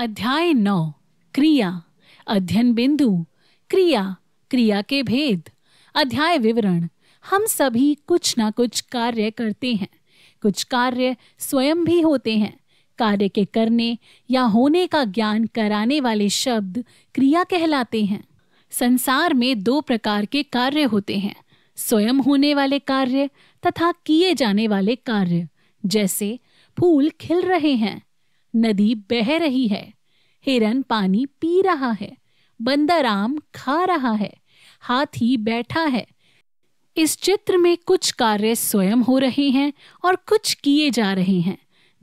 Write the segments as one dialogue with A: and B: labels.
A: अध्याय नौ क्रिया अध्ययन बिंदु क्रिया क्रिया के भेद अध्याय विवरण हम सभी कुछ ना कुछ कार्य करते हैं कुछ कार्य स्वयं भी होते हैं कार्य के करने या होने का ज्ञान कराने वाले शब्द क्रिया कहलाते हैं संसार में दो प्रकार के कार्य होते हैं स्वयं होने वाले कार्य तथा किए जाने वाले कार्य जैसे फूल खिल रहे हैं नदी बह रही है हिरन पानी पी रहा है बंदर आम खा रहा है हाथी बैठा है इस चित्र में कुछ कार्य स्वयं हो रहे हैं और कुछ किए जा रहे हैं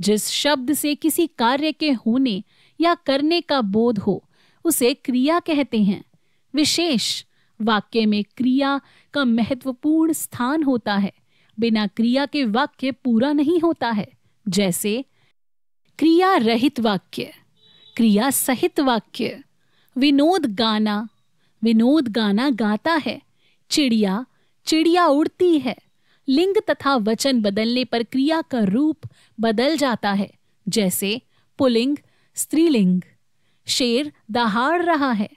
A: जिस शब्द से किसी कार्य के होने या करने का बोध हो उसे क्रिया कहते हैं विशेष वाक्य में क्रिया का महत्वपूर्ण स्थान होता है बिना क्रिया के वाक्य पूरा नहीं होता है जैसे क्रिया रहित वाक्य क्रिया सहित वाक्य विनोद गाना विनोद गाना गाता है चिड़िया चिड़िया उड़ती है लिंग तथा वचन बदलने पर क्रिया का रूप बदल जाता है जैसे पुलिंग स्त्रीलिंग शेर दहाड़ रहा है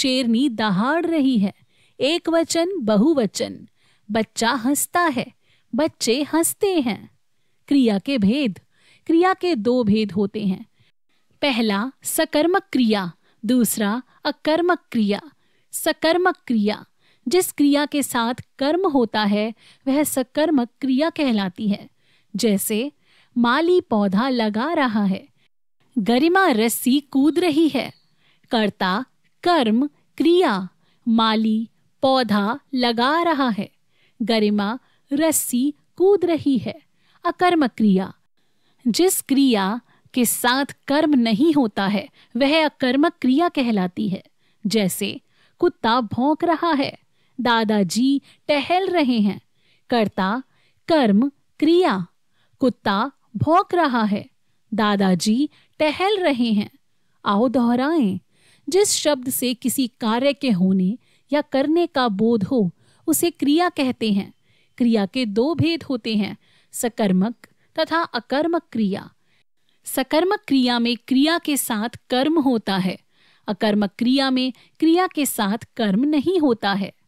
A: शेरनी दहाड़ रही है एक वचन बहुवचन बच्चा हंसता है बच्चे हंसते हैं क्रिया के भेद क्रिया के दो भेद होते हैं पहला सकर्मक क्रिया दूसरा अकर्मक क्रिया सकर्मक क्रिया जिस क्रिया के साथ कर्म होता है वह सकर्मक क्रिया कहलाती है जैसे माली पौधा लगा रहा है गरिमा रस्सी कूद रही है कर्ता कर्म क्रिया माली पौधा लगा रहा है गरिमा रस्सी कूद रही है अकर्म क्रिया जिस क्रिया के साथ कर्म नहीं होता है वह अकर्मक क्रिया कहलाती है जैसे कुत्ता भौंक रहा है दादाजी टहल रहे हैं कर्ता कर्म क्रिया कुत्ता भौंक रहा है दादाजी टहल रहे हैं आओ दोहराएं जिस शब्द से किसी कार्य के होने या करने का बोध हो उसे क्रिया कहते हैं क्रिया के दो भेद होते हैं सकर्मक तथा अकर्म क्रिया सकर्म क्रिया में क्रिया के साथ कर्म होता है अकर्म क्रिया में क्रिया के साथ कर्म नहीं होता है